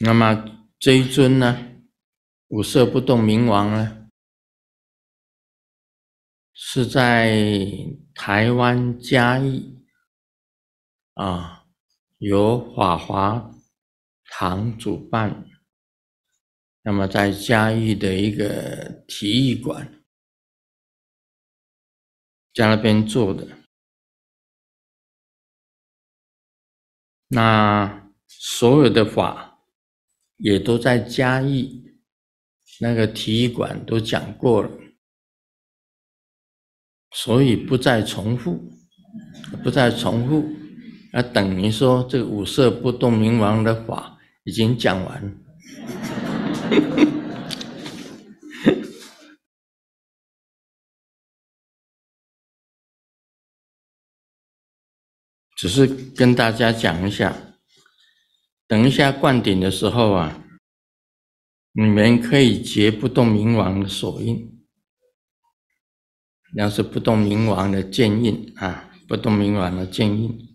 那么这一尊呢？五色不动明王呢？是在台湾嘉义啊，由法华堂主办。那么在嘉义的一个体育馆，在那边做的。那所有的法。也都在嘉义那个体育馆都讲过了，所以不再重复，不再重复，而等于说，这个五色不动明王的法已经讲完，只是跟大家讲一下。等一下灌顶的时候啊，你们可以结不动明王的手印，那是不动明王的剑印啊，不动明王的剑印。